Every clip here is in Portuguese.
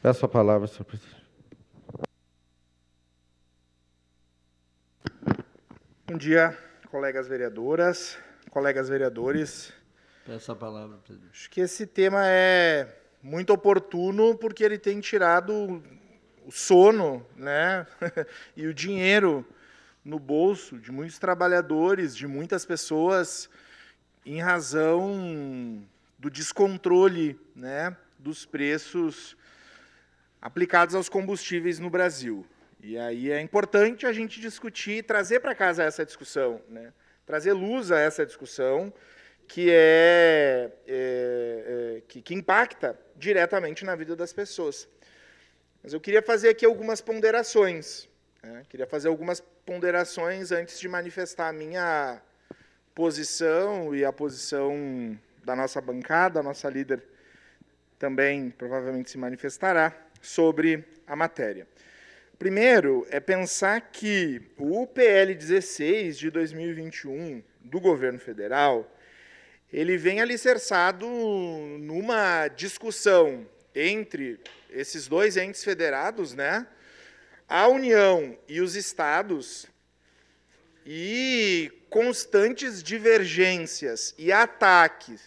Peço a palavra, senhor presidente. Bom dia, colegas vereadoras, colegas vereadores. Peço a palavra, presidente. Acho que esse tema é muito oportuno porque ele tem tirado o sono né, e o dinheiro no bolso de muitos trabalhadores, de muitas pessoas, em razão do descontrole né, dos preços aplicados aos combustíveis no Brasil. E aí é importante a gente discutir, e trazer para casa essa discussão, né? trazer luz a essa discussão que é, é, é que, que impacta diretamente na vida das pessoas. Mas eu queria fazer aqui algumas ponderações. Né? Queria fazer algumas ponderações antes de manifestar a minha posição e a posição da nossa bancada, a nossa líder também provavelmente se manifestará sobre a matéria. Primeiro é pensar que o UPL 16 de 2021 do governo federal, ele vem alicerçado numa discussão entre esses dois entes federados, né? A União e os estados e constantes divergências e ataques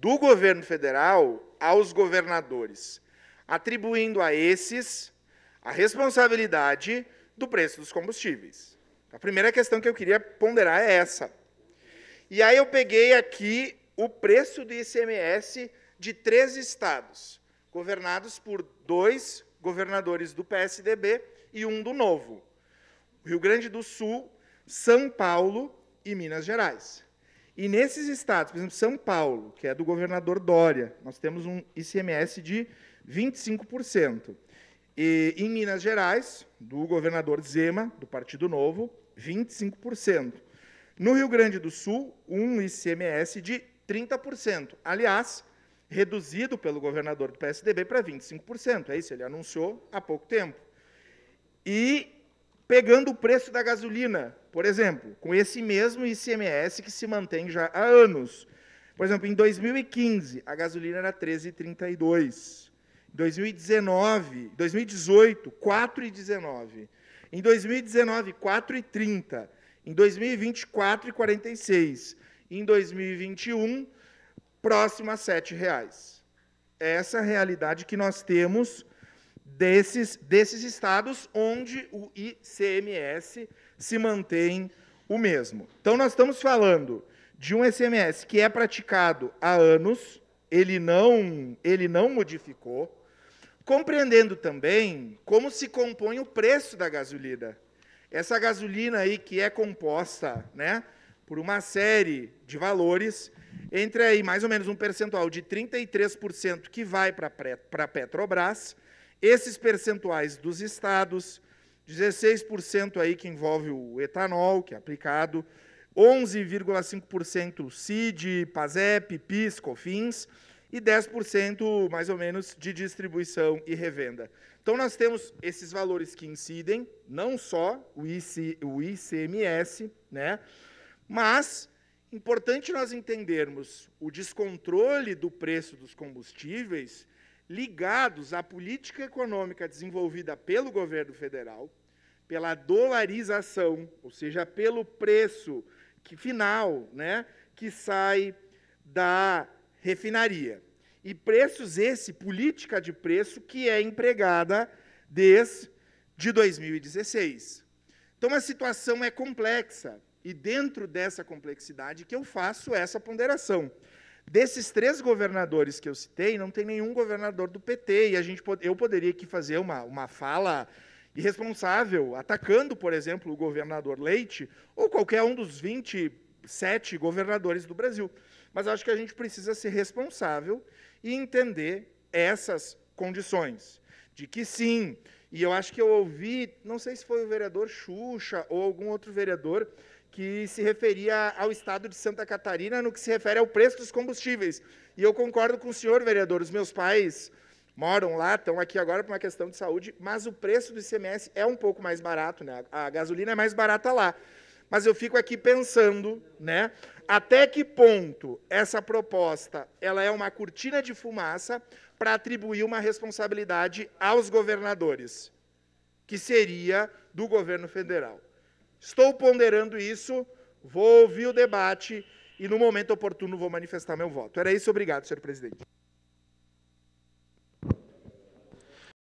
do governo federal aos governadores atribuindo a esses a responsabilidade do preço dos combustíveis. A primeira questão que eu queria ponderar é essa. E aí eu peguei aqui o preço do ICMS de três estados, governados por dois governadores do PSDB e um do Novo: Rio Grande do Sul, São Paulo e Minas Gerais. E nesses estados, por exemplo, São Paulo, que é do governador Dória, nós temos um ICMS de 25%. E em Minas Gerais, do governador Zema, do Partido Novo, 25%. No Rio Grande do Sul, um ICMS de 30%. Aliás, reduzido pelo governador do PSDB para 25%. É isso, ele anunciou há pouco tempo. E pegando o preço da gasolina, por exemplo, com esse mesmo ICMS que se mantém já há anos. Por exemplo, em 2015, a gasolina era 13,32. 2019, 2018, 4,19. Em 2019, 4,30. Em 2020, 4,46. Em 2021, próximo a R$ 7,00. É essa é a realidade que nós temos desses, desses estados onde o ICMS se mantém o mesmo. Então, nós estamos falando de um ICMS que é praticado há anos, ele não, ele não modificou, compreendendo também como se compõe o preço da gasolina. Essa gasolina aí que é composta né, por uma série de valores, entre aí mais ou menos um percentual de 33% que vai para a Petrobras, esses percentuais dos estados, 16% aí que envolve o etanol, que é aplicado, 11,5% CID, PASEP, PIS, COFINS e 10% mais ou menos de distribuição e revenda. Então nós temos esses valores que incidem, não só o, IC, o ICMS, né? Mas importante nós entendermos o descontrole do preço dos combustíveis ligados à política econômica desenvolvida pelo governo federal, pela dolarização, ou seja, pelo preço que, final né, que sai da refinaria. E preços esse, política de preço, que é empregada desde 2016. Então, a situação é complexa, e dentro dessa complexidade que eu faço essa ponderação. Desses três governadores que eu citei, não tem nenhum governador do PT, e a gente eu poderia aqui fazer uma, uma fala irresponsável, atacando, por exemplo, o governador Leite ou qualquer um dos 27 governadores do Brasil. Mas acho que a gente precisa ser responsável e entender essas condições. De que sim, e eu acho que eu ouvi, não sei se foi o vereador Xuxa ou algum outro vereador, que se referia ao estado de Santa Catarina no que se refere ao preço dos combustíveis. E eu concordo com o senhor, vereador. Os meus pais moram lá, estão aqui agora por uma questão de saúde, mas o preço do ICMS é um pouco mais barato, né? A gasolina é mais barata lá. Mas eu fico aqui pensando, né? Até que ponto essa proposta ela é uma cortina de fumaça para atribuir uma responsabilidade aos governadores, que seria do governo federal. Estou ponderando isso, vou ouvir o debate e, no momento oportuno, vou manifestar meu voto. Era isso, obrigado, senhor presidente.